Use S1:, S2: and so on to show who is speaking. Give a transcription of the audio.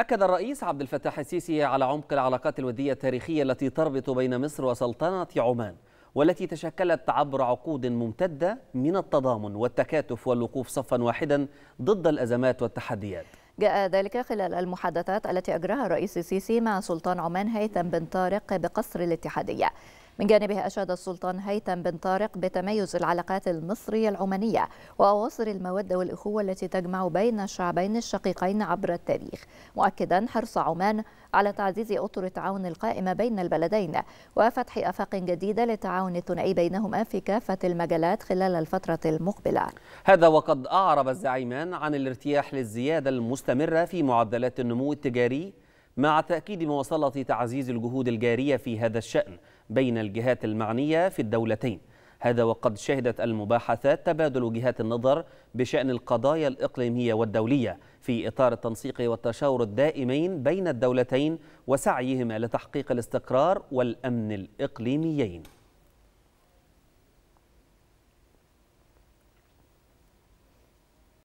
S1: أكد الرئيس عبد الفتاح السيسي على عمق العلاقات الودية التاريخية التي تربط بين مصر وسلطنة عمان والتي تشكلت عبر عقود ممتدة من التضامن والتكاتف والوقوف صفا واحدا ضد الأزمات والتحديات
S2: جاء ذلك خلال المحادثات التي أجراها الرئيس السيسي مع سلطان عمان هيثم بن طارق بقصر الاتحادية من جانبه أشاد السلطان هيثم بن طارق بتميز العلاقات المصرية العمانية وأواصر المودة والأخوة التي تجمع بين الشعبين الشقيقين عبر التاريخ مؤكدا حرص عمان على تعزيز أطر التعاون القائمة بين البلدين وفتح آفاق جديدة للتعاون الثنائي بينهما في كافة المجالات خلال الفترة المقبلة
S1: هذا وقد أعرب الزعيمان عن الارتياح للزيادة المستمرة في معدلات النمو التجاري مع تأكيد مواصلة تعزيز الجهود الجارية في هذا الشأن بين الجهات المعنية في الدولتين هذا وقد شهدت المباحثات تبادل وجهات النظر بشأن القضايا الإقليمية والدولية في إطار التنسيق والتشاور الدائمين بين الدولتين وسعيهما لتحقيق الاستقرار والأمن الإقليميين